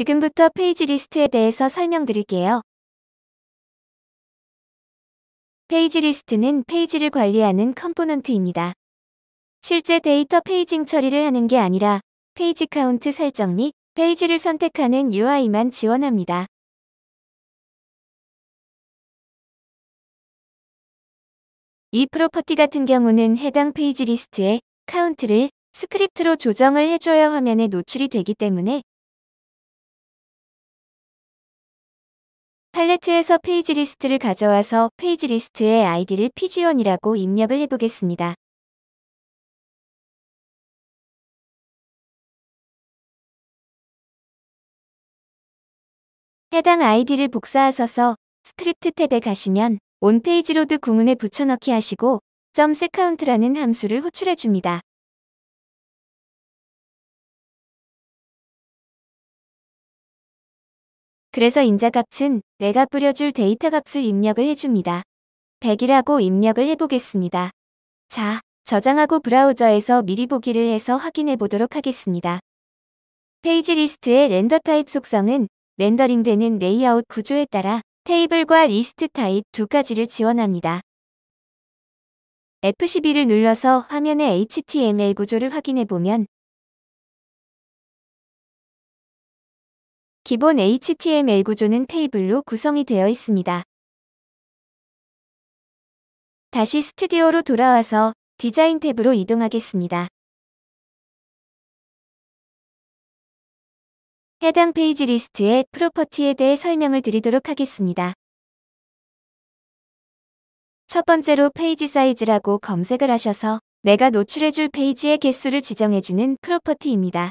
지금부터 페이지 리스트에 대해서 설명드릴게요. 페이지 리스트는 페이지를 관리하는 컴포넌트입니다. 실제 데이터 페이징 처리를 하는 게 아니라 페이지 카운트 설정 및 페이지를 선택하는 UI만 지원합니다. 이 프로퍼티 같은 경우는 해당 페이지 리스트에 카운트를 스크립트로 조정을 해줘야 화면에 노출이 되기 때문에 팔레트에서 페이지 리스트를 가져와서 페이지 리스트의 아이디를 pg1이라고 입력을 해보겠습니다. 해당 아이디를 복사하셔서 스크립트 탭에 가시면 온페이지 로드 구문에 붙여넣기 하시고 점세카운트라는 함수를 호출해 줍니다. 그래서 인자값은 내가 뿌려줄 데이터 값을 입력을 해줍니다. 100이라고 입력을 해보겠습니다. 자, 저장하고 브라우저에서 미리 보기를 해서 확인해 보도록 하겠습니다. 페이지 리스트의 렌더 타입 속성은 렌더링되는 레이아웃 구조에 따라 테이블과 리스트 타입 두 가지를 지원합니다. F12를 눌러서 화면의 HTML 구조를 확인해 보면 기본 HTML 구조는 테이블로 구성이 되어 있습니다. 다시 스튜디오로 돌아와서 디자인 탭으로 이동하겠습니다. 해당 페이지 리스트의 프로퍼티에 대해 설명을 드리도록 하겠습니다. 첫 번째로 페이지 사이즈라고 검색을 하셔서 내가 노출해줄 페이지의 개수를 지정해주는 프로퍼티입니다.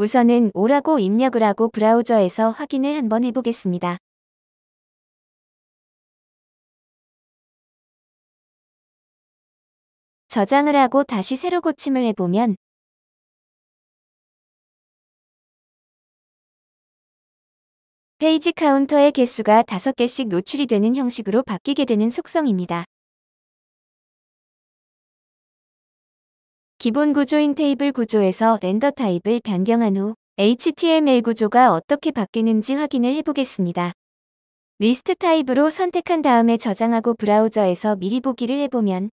우선은 o 라고 입력을 하고 브라우저에서 확인을 한번 해보겠습니다. 저장을 하고 다시 새로 고침을 해보면 페이지 카운터의 개수가 5개씩 노출이 되는 형식으로 바뀌게 되는 속성입니다. 기본 구조인 테이블 구조에서 렌더 타입을 변경한 후 HTML 구조가 어떻게 바뀌는지 확인을 해보겠습니다. 리스트 타입으로 선택한 다음에 저장하고 브라우저에서 미리 보기를 해보면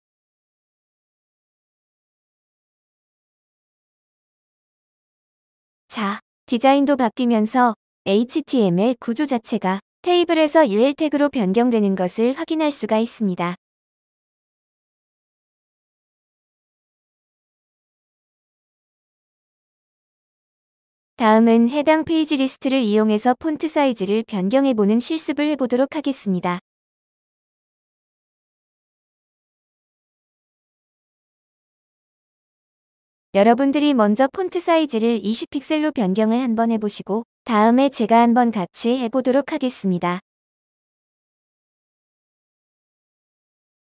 자, 디자인도 바뀌면서 HTML 구조 자체가 테이블에서 UL 태그로 변경되는 것을 확인할 수가 있습니다. 다음은 해당 페이지 리스트를 이용해서 폰트 사이즈를 변경해보는 실습을 해보도록 하겠습니다. 여러분들이 먼저 폰트 사이즈를 20픽셀로 변경을 한번 해보시고 다음에 제가 한번 같이 해보도록 하겠습니다.